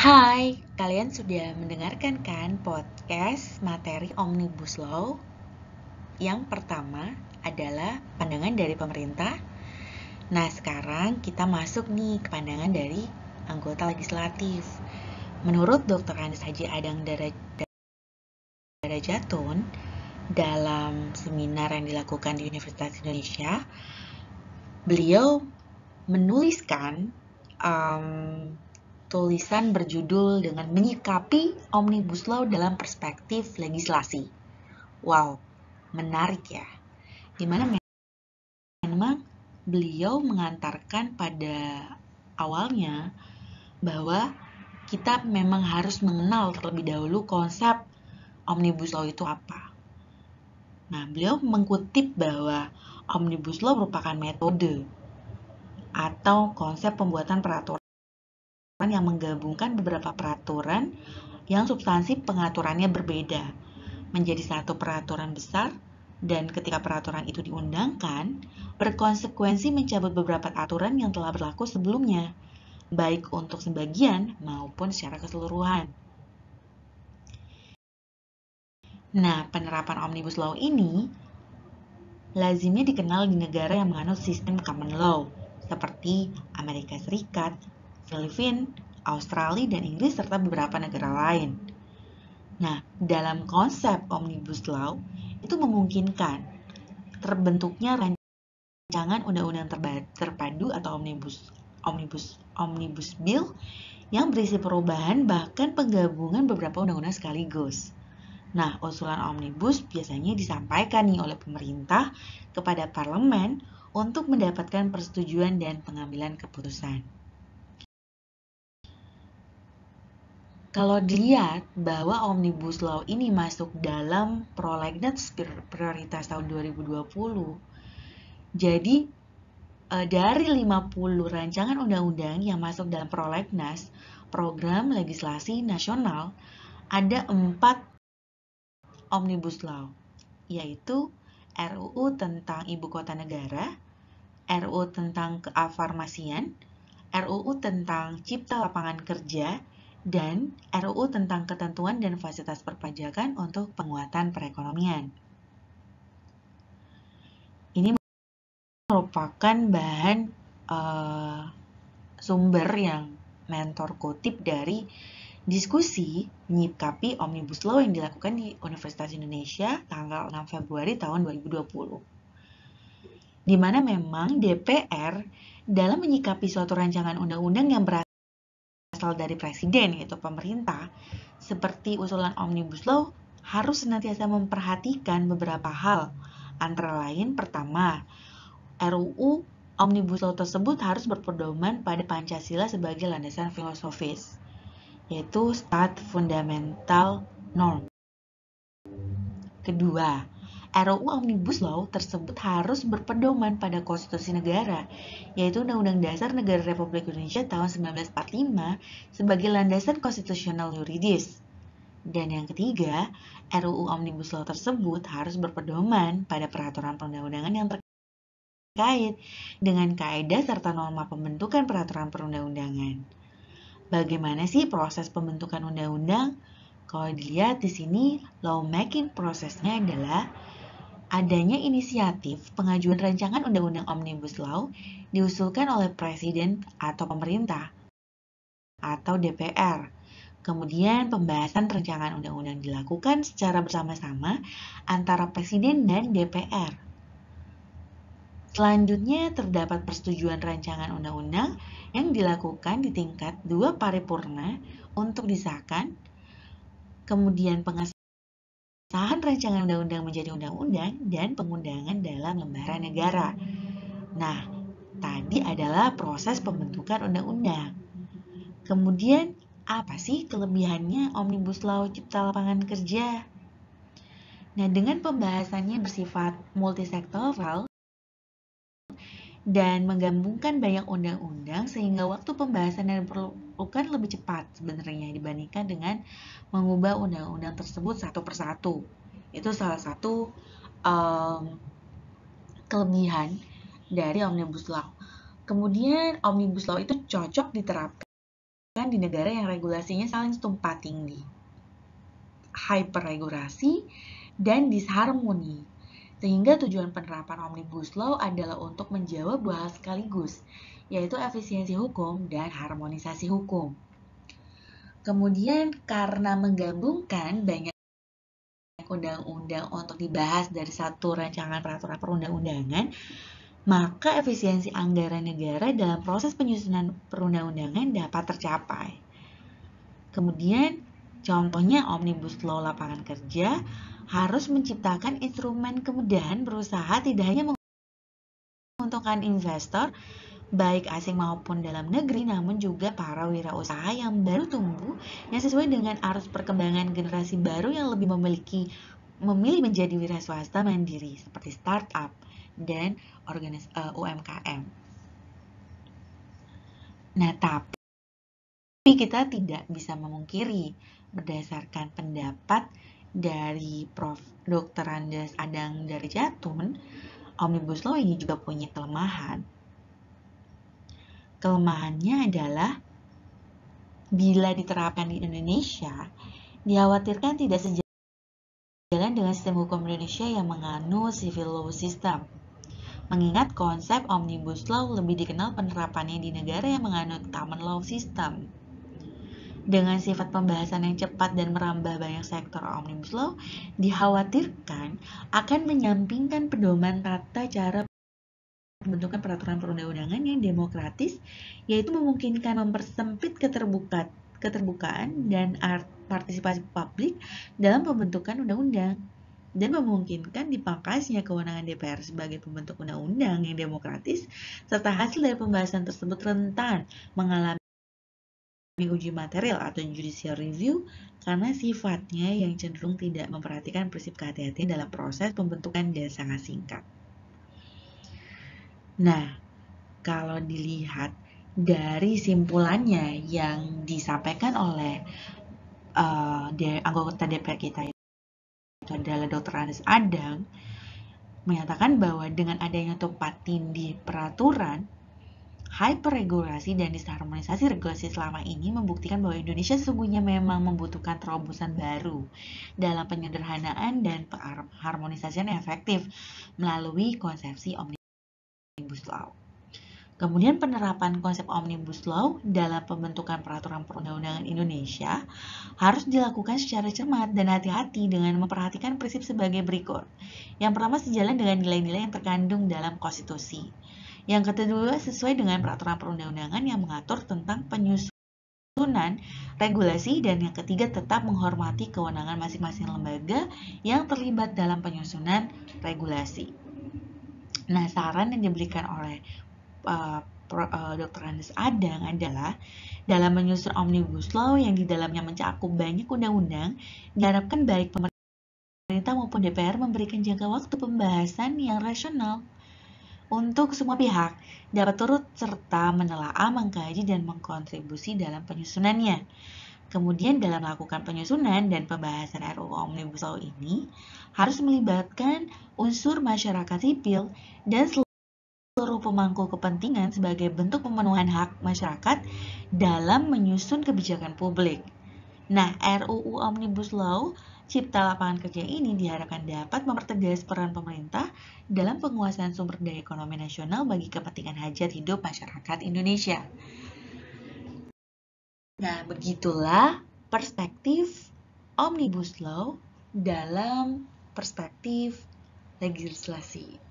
Hai, kalian sudah mendengarkan kan podcast materi Omnibus Law? Yang pertama adalah pandangan dari pemerintah. Nah, sekarang kita masuk nih ke pandangan dari anggota legislatif. Menurut Dr. Anis Haji Adang Darajatun, dalam seminar yang dilakukan di Universitas Indonesia, beliau menuliskan um, tulisan berjudul dengan menyikapi Omnibus Law dalam perspektif legislasi. Wow, menarik ya. Dimana memang beliau mengantarkan pada awalnya bahwa kita memang harus mengenal terlebih dahulu konsep Omnibus Law itu apa. Nah, beliau mengutip bahwa Omnibus Law merupakan metode atau konsep pembuatan peraturan yang menggabungkan beberapa peraturan yang substansi pengaturannya berbeda menjadi satu peraturan besar dan ketika peraturan itu diundangkan, berkonsekuensi mencabut beberapa aturan yang telah berlaku sebelumnya, baik untuk sebagian maupun secara keseluruhan. Nah, penerapan Omnibus Law ini lazimnya dikenal di negara yang menganut sistem common law, seperti Amerika Serikat, Filipina, Australia, dan Inggris, serta beberapa negara lain. Nah, dalam konsep Omnibus Law, itu memungkinkan terbentuknya rancangan undang-undang terpadu atau omnibus omnibus omnibus bill yang berisi perubahan bahkan penggabungan beberapa undang-undang sekaligus. Nah, usulan omnibus biasanya disampaikan nih oleh pemerintah kepada parlemen untuk mendapatkan persetujuan dan pengambilan keputusan. kalau dilihat bahwa Omnibus Law ini masuk dalam prolegnas prioritas tahun 2020, jadi eh, dari 50 rancangan undang-undang yang masuk dalam prolegnas program legislasi nasional, ada empat Omnibus Law, yaitu RUU tentang Ibu Kota Negara, RUU tentang keafarmasian, RUU tentang Cipta Lapangan Kerja, dan RUU tentang ketentuan dan fasilitas perpajakan untuk penguatan perekonomian. Ini merupakan bahan uh, sumber yang mentor kutip dari diskusi menyikapi Omnibus Law yang dilakukan di Universitas Indonesia tanggal 6 Februari tahun 2020. Di mana memang DPR dalam menyikapi suatu rancangan undang-undang yang berat berasal dari presiden yaitu pemerintah, seperti usulan Omnibus Law harus senantiasa memperhatikan beberapa hal. Antara lain pertama, RUU Omnibus Law tersebut harus berpedoman pada Pancasila sebagai landasan filosofis, yaitu start fundamental norm. Kedua, RUU Omnibus Law tersebut harus berpedoman pada konstitusi negara, yaitu Undang-Undang Dasar Negara Republik Indonesia tahun 1945 sebagai landasan konstitusional yuridis. Dan yang ketiga, RUU Omnibus Law tersebut harus berpedoman pada peraturan perundang-undangan yang terkait dengan kaedah serta norma pembentukan peraturan perundang-undangan. Bagaimana sih proses pembentukan undang-undang? Kalau dilihat di sini, lawmaking prosesnya adalah adanya inisiatif pengajuan rancangan Undang-Undang Omnibus Law diusulkan oleh Presiden atau pemerintah atau DPR. Kemudian pembahasan rancangan undang-undang dilakukan secara bersama-sama antara Presiden dan DPR. Selanjutnya terdapat persetujuan rancangan undang-undang yang dilakukan di tingkat dua paripurna untuk disahkan, kemudian pengesahan pengesahan rancangan undang-undang menjadi undang-undang dan pengundangan dalam lembaran negara. Nah, tadi adalah proses pembentukan undang-undang. Kemudian, apa sih kelebihannya Omnibus Law Cipta Lapangan Kerja? Nah, dengan pembahasannya bersifat multisektoral dan menggabungkan banyak undang-undang sehingga waktu pembahasan dan dilakukan lebih cepat sebenarnya dibandingkan dengan mengubah undang-undang tersebut satu persatu. Itu salah satu um, kelebihan dari Omnibus Law. Kemudian Omnibus Law itu cocok diterapkan di negara yang regulasinya saling tumpah tinggi, hyperregulasi, dan disharmoni sehingga tujuan penerapan Omnibus Law adalah untuk menjawab dua hal sekaligus, yaitu efisiensi hukum dan harmonisasi hukum. Kemudian karena menggabungkan banyak undang-undang untuk dibahas dari satu rancangan peraturan perundang-undangan, maka efisiensi anggaran negara dalam proses penyusunan perundang-undangan dapat tercapai. Kemudian, contohnya Omnibus Law Lapangan Kerja, harus menciptakan instrumen kemudahan berusaha tidak hanya menguntungkan investor baik asing maupun dalam negeri namun juga para wirausaha yang baru tumbuh yang sesuai dengan arus perkembangan generasi baru yang lebih memiliki memilih menjadi wira swasta mandiri seperti startup dan organis, uh, eh, UMKM. Nah, tapi kita tidak bisa memungkiri berdasarkan pendapat dari Prof. Dr. Andes Adang dari Jatun, Omnibus Law ini juga punya kelemahan. Kelemahannya adalah bila diterapkan di Indonesia, dikhawatirkan tidak sejalan dengan sistem hukum Indonesia yang menganut civil law system. Mengingat konsep Omnibus Law lebih dikenal penerapannya di negara yang menganut common law system. Dengan sifat pembahasan yang cepat dan merambah banyak sektor Omnibus Law, dikhawatirkan akan menyampingkan pedoman tata cara pembentukan peraturan perundang-undangan yang demokratis, yaitu memungkinkan mempersempit keterbukaan, keterbukaan dan partisipasi publik dalam pembentukan undang-undang dan memungkinkan dipangkasnya kewenangan DPR sebagai pembentuk undang-undang yang demokratis, serta hasil dari pembahasan tersebut rentan mengalami menguji material atau judicial review karena sifatnya yang cenderung tidak memperhatikan prinsip kehati-hatian dalam proses pembentukan dan sangat singkat. Nah, kalau dilihat dari simpulannya yang disampaikan oleh uh, anggota DPR kita itu adalah Dr. Anis Adang menyatakan bahwa dengan adanya topatin di peraturan Hyperregulasi dan disharmonisasi regulasi selama ini membuktikan bahwa Indonesia sesungguhnya memang membutuhkan terobosan baru dalam penyederhanaan dan harmonisasi yang efektif melalui konsepsi Omnibus Law. Kemudian penerapan konsep Omnibus Law dalam pembentukan peraturan perundang-undangan Indonesia harus dilakukan secara cermat dan hati-hati dengan memperhatikan prinsip sebagai berikut. Yang pertama sejalan dengan nilai-nilai yang terkandung dalam konstitusi. Yang kedua, sesuai dengan peraturan perundang-undangan yang mengatur tentang penyusunan regulasi dan yang ketiga tetap menghormati kewenangan masing-masing lembaga yang terlibat dalam penyusunan regulasi. Nah, saran yang diberikan oleh uh, eh, eh, Dr. Andes Adang adalah dalam menyusun omnibus law yang di dalamnya mencakup banyak undang-undang, diharapkan baik pemerintah maupun DPR memberikan jangka waktu pembahasan yang rasional untuk semua pihak dapat turut serta menelaah, mengkaji, dan mengkontribusi dalam penyusunannya. Kemudian dalam melakukan penyusunan dan pembahasan RUU Omnibus Law ini harus melibatkan unsur masyarakat sipil dan seluruh pemangku kepentingan sebagai bentuk pemenuhan hak masyarakat dalam menyusun kebijakan publik. Nah, RUU Omnibus Law Cipta lapangan kerja ini diharapkan dapat mempertegas peran pemerintah dalam penguasaan sumber daya ekonomi nasional bagi kepentingan hajat hidup masyarakat Indonesia. Nah, begitulah perspektif Omnibus Law dalam perspektif legislasi.